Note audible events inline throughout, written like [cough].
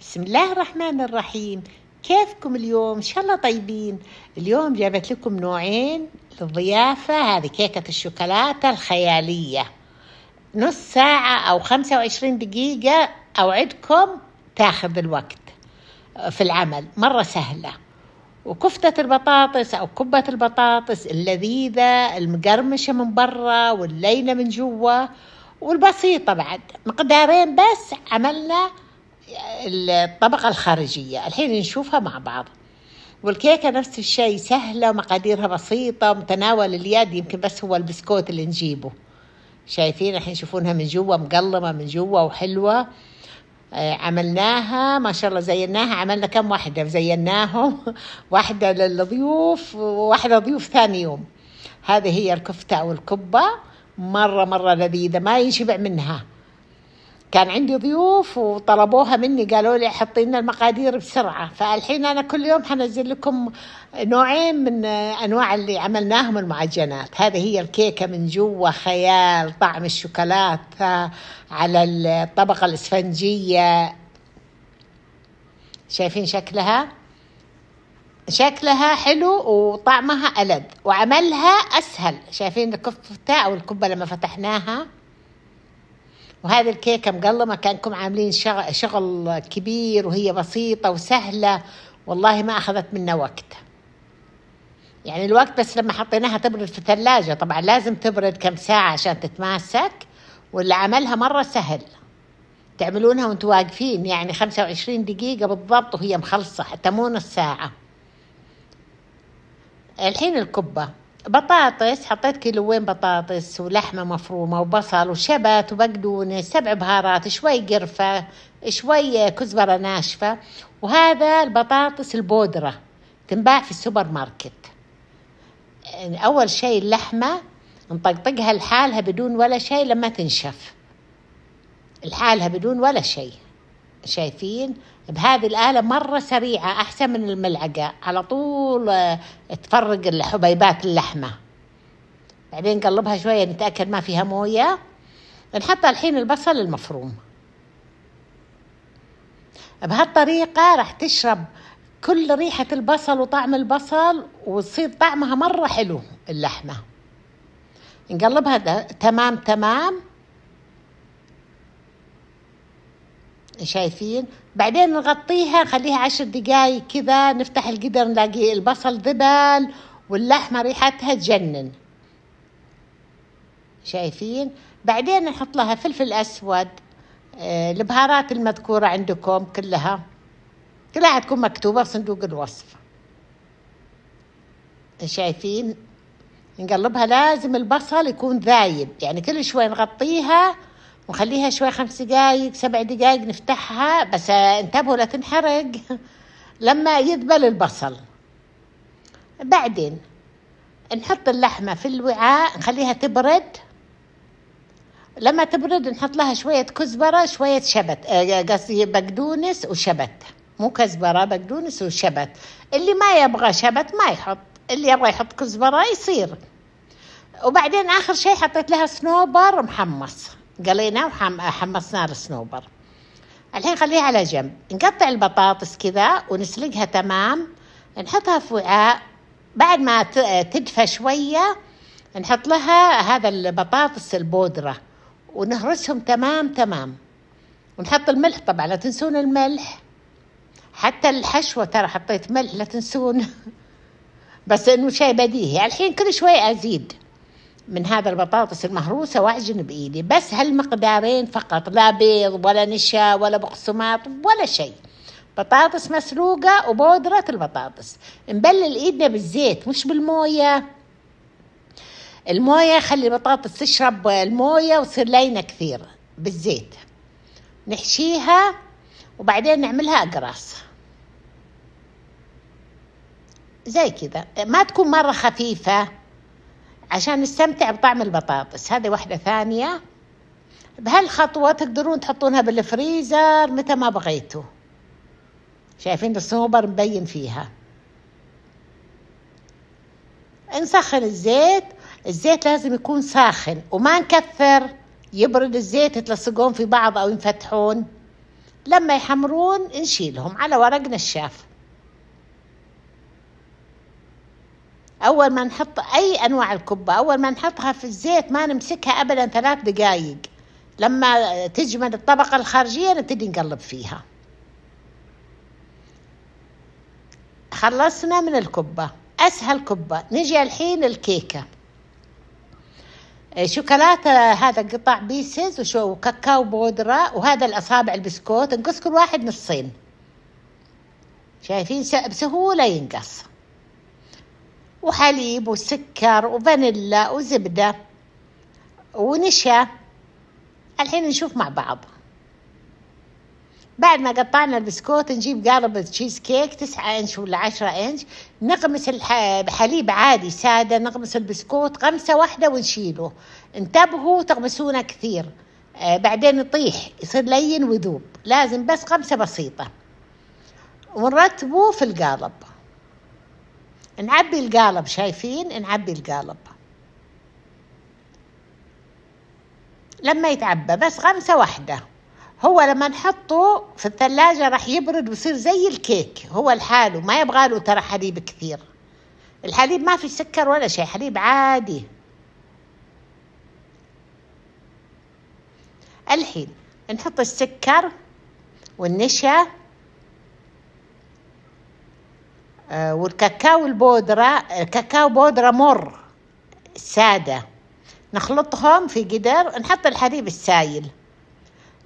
بسم الله الرحمن الرحيم كيفكم اليوم؟ إن شاء الله طيبين اليوم جابت لكم نوعين للضيافة هذه كيكة الشوكولاتة الخيالية نص ساعة أو 25 دقيقة أوعدكم تاخذ الوقت في العمل مرة سهلة وكفتة البطاطس أو كبة البطاطس اللذيذة المقرمشة من برا واللينة من جوا والبسيطة بعد مقدارين بس عملنا الطبقة الخارجية الحين نشوفها مع بعض والكيكة نفس الشيء سهلة مقاديرها بسيطة متناول اليد يمكن بس هو البسكوت اللي نجيبه شايفين الحين يشوفونها من جوا مقلمة من جوا وحلوة آه، عملناها ما شاء الله زيناها عملنا كم واحدة زيناهم [laughs] واحدة للضيوف وواحدة ضيوف ثاني يوم هذه هي الكفتة أو الكبة مرة مرة لذيذة ما ينشبع منها كان عندي ضيوف وطلبوها مني قالوا لي حطي لنا المقادير بسرعه فالحين انا كل يوم حنزل لكم نوعين من انواع اللي عملناهم المعجنات هذه هي الكيكه من جوا خيال طعم الشوكولاته على الطبقه الاسفنجيه شايفين شكلها شكلها حلو وطعمها ألذ وعملها أسهل شايفين الكفتة أو الكبة لما فتحناها وهذه الكيكه مقلمه كانكم عاملين شغل, شغل كبير وهي بسيطه وسهله والله ما اخذت منا وقت يعني الوقت بس لما حطيناها تبرد في الثلاجه طبعا لازم تبرد كم ساعه عشان تتماسك واللي عملها مره سهل تعملونها وانتوا واقفين يعني 25 دقيقة بالضبط وهي مخلصة حتى مو نص ساعة الحين الكبة بطاطس حطيت كيلوين بطاطس ولحمة مفرومة وبصل وشبت وبقدونس سبع بهارات شوي قرفة شوي كزبرة ناشفة وهذا البطاطس البودرة تنباع في السوبر ماركت أول شيء اللحمة نطقطقها لحالها بدون ولا شيء لما تنشف لحالها بدون ولا شيء شايفين بهذه الآلة مرة سريعة أحسن من الملعقة على طول آه، تفرق الحبيبات اللحمة بعدين نقلبها شوية نتأكد ما فيها موية نحط الحين البصل المفروم بهالطريقة راح تشرب كل ريحة البصل وطعم البصل وتصير طعمها مرة حلو اللحمة نقلبها تمام تمام شايفين بعدين نغطيها نخليها عشر دقايق كذا نفتح القدر نلاقي البصل ذبل واللحمة ريحتها تجنن شايفين بعدين نحط لها فلفل أسود آه، البهارات المذكورة عندكم كلها كلها تكون مكتوبة في صندوق الوصف شايفين نقلبها لازم البصل يكون ذايب يعني كل شوي نغطيها ونخليها شوي خمس دقايق سبع دقايق نفتحها بس انتبهوا لا تنحرق [laughs] لما يذبل البصل بعدين نحط اللحمة في الوعاء نخليها تبرد لما تبرد نحط لها شوية كزبرة شوية شبت آه، قصدي بقدونس وشبت مو كزبرة بقدونس وشبت اللي ما يبغى شبت ما يحط اللي يبغى يحط كزبرة يصير وبعدين آخر شيء حطيت لها صنوبر محمص قلينا وحمصنا السنوبر الحين خليها على جنب نقطع البطاطس كذا ونسلقها تمام نحطها في وعاء بعد ما تدفى شوية نحط لها هذا البطاطس البودرة ونهرسهم تمام تمام ونحط الملح طبعا لا تنسون الملح حتى الحشوة ترى حطيت ملح لا تنسون [laughs] بس انه شيء بديهي الحين كل شوي ازيد من هذا البطاطس المهروسة وأعجن بإيدي بس هالمقدارين فقط لا بيض ولا نشا ولا بقسماط ولا شيء بطاطس مسلوقة وبودرة البطاطس نبلل إيدنا بالزيت مش بالموية الموية خلي البطاطس تشرب الموية وتصير لينة كثير بالزيت نحشيها وبعدين نعملها أقراص زي كذا ما تكون مرة خفيفة عشان نستمتع بطعم البطاطس هذه واحدة ثانية بهالخطوة تقدرون تحطونها بالفريزر متى ما بغيتوا شايفين الصوبر مبين فيها نسخن الزيت الزيت لازم يكون ساخن وما نكثر يبرد الزيت يتلصقون في بعض أو ينفتحون لما يحمرون نشيلهم على ورق نشاف اول ما نحط اي انواع الكبه اول ما نحطها في الزيت ما نمسكها ابدا ثلاث دقائق لما تجمد الطبقه الخارجيه نبتدي نقلب فيها خلصنا من الكبه اسهل كبه نجي الحين الكيكه شوكولاته هذا قطع بيسز وشو وكاكاو بودرة وهذا الأصابع البسكوت نقص كل واحد نصين شايفين بسهولة ينقص وحليب وسكر وفانيلا وزبدة ونشا الحين نشوف مع بعض بعد ما قطعنا البسكوت نجيب قالب تشيز كيك تسعة انش ولا عشرة انش نغمس الحليب عادي سادة نغمس البسكوت غمسة واحدة ونشيله انتبهوا تغمسونه كثير آه بعدين يطيح يصير لين وذوب لازم بس غمسة بسيطة ونرتبه في القالب نعبي القالب شايفين نعبي القالب لما يتعبى بس غمسة واحدة هو لما نحطه في الثلاجة راح يبرد ويصير زي الكيك هو لحاله ما يبغى له ترى حليب كثير الحليب ما في سكر ولا شيء حليب عادي الحين نحط السكر والنشا آه، والكاكاو البودرة الكاكاو آه، بودرة مر سادة نخلطهم في قدر نحط الحليب السايل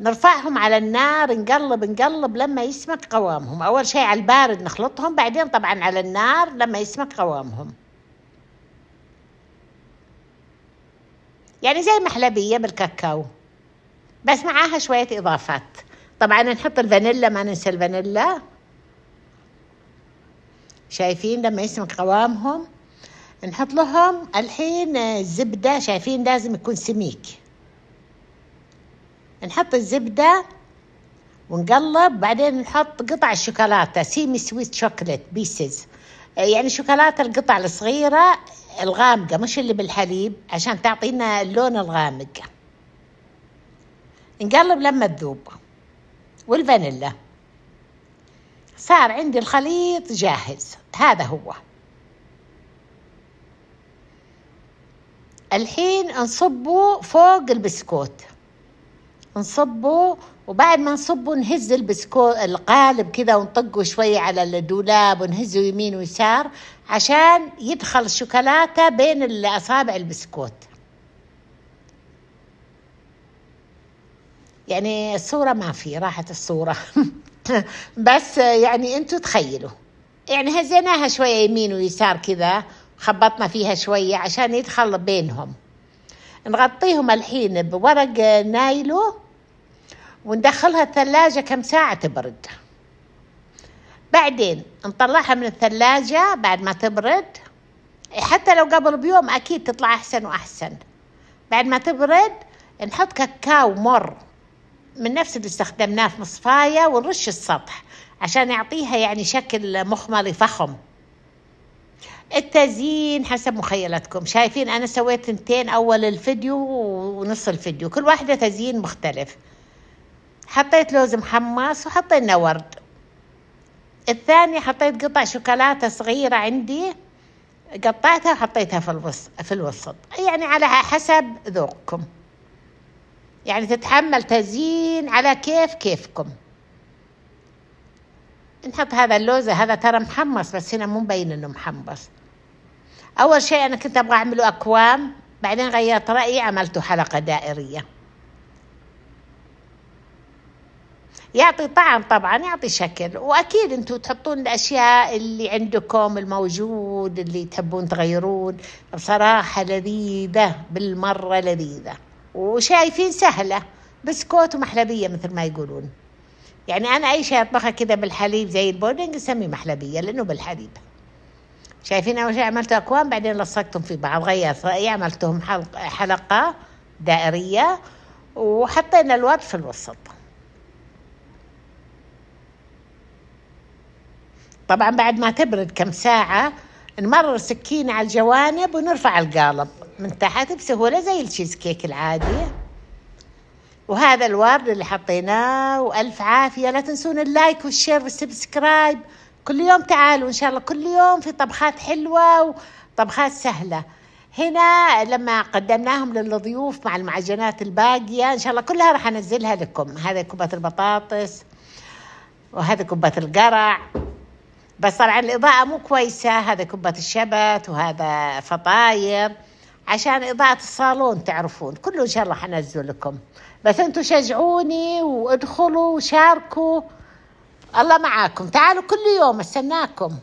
نرفعهم على النار نقلب نقلب لما يسمك قوامهم أول شيء على البارد نخلطهم بعدين طبعا على النار لما يسمك قوامهم يعني زي محلبية بالكاكاو بس معاها شوية إضافات طبعا نحط الفانيلا ما ننسى الفانيلا شايفين لما يسمك قوامهم نحط لهم الحين الزبدة شايفين لازم يكون سميك نحط الزبدة ونقلب بعدين نحط قطع الشوكولاتة سيمي سويت شوكلت بيسز يعني شوكولاتة القطع الصغيرة الغامقة مش اللي بالحليب عشان تعطينا اللون الغامق نقلب لما تذوب والفانيلا صار عندي الخليط جاهز هذا هو الحين نصبه فوق البسكوت نصبه وبعد ما نصبه نهز البسكوت القالب كذا ونطقه شوي على الدولاب ونهزه يمين ويسار عشان يدخل الشوكولاتة بين أصابع البسكوت يعني الصورة ما في راحت الصورة [laughs] بس يعني انتوا تخيلوا يعني هزيناها شوية يمين ويسار كذا خبطنا فيها شوية عشان يدخل بينهم نغطيهم الحين بورق نايلو وندخلها الثلاجة كم ساعة تبرد بعدين نطلعها من الثلاجة بعد ما تبرد حتى لو قبل بيوم أكيد تطلع أحسن وأحسن بعد ما تبرد نحط كاكاو مر من نفس اللي استخدمناه في مصفاية ونرش السطح عشان يعطيها يعني شكل مخملي فخم التزيين حسب مخيلتكم شايفين انا سويت تنتين اول الفيديو ونص الفيديو كل واحدة تزيين مختلف حطيت لوز محمص وحطينا ورد الثاني حطيت قطع شوكولاتة صغيرة عندي قطعتها وحطيتها في الوسط في الوسط يعني على حسب ذوقكم يعني تتحمل تزيين على كيف كيفكم نحط هذا اللوزة هذا ترى محمص بس هنا مو مبين انه محمص اول شيء انا كنت ابغى اعمله اكوام بعدين غيرت رايي عملته حلقه دائريه يعطي طعم طبعا يعطي شكل واكيد انتم تحطون الاشياء اللي عندكم الموجود اللي تحبون تغيرون بصراحه لذيذه بالمره لذيذه وشايفين سهلة بسكوت ومحلبية مثل ما يقولون يعني أنا أي شيء أطبخه كذا بالحليب زي البودنج أسميه محلبية لأنه بالحليب شايفين أول شيء عملت أكوان بعدين لصقتهم في بعض غيرت رأيي عملتهم حلق حلقة دائرية وحطينا الورد في الوسط طبعا بعد ما تبرد كم ساعة نمرر سكينة على الجوانب ونرفع القالب من تحت بسهولة زي التشيز كيك العادي وهذا الورد اللي حطيناه وألف عافية لا تنسون اللايك والشير والسبسكرايب كل يوم تعالوا إن شاء الله كل يوم في طبخات حلوة وطبخات سهلة هنا لما قدمناهم للضيوف مع المعجنات الباقية إن شاء الله كلها راح أنزلها لكم هذه كوبة البطاطس وهذه كوبة القرع بس طبعا الإضاءة مو كويسة هذا كوبة الشبت وهذا فطاير عشان إضاءة الصالون تعرفون كله إن شاء الله حنزل لكم بس أنتوا شجعوني وادخلوا وشاركوا الله معاكم تعالوا كل يوم استناكم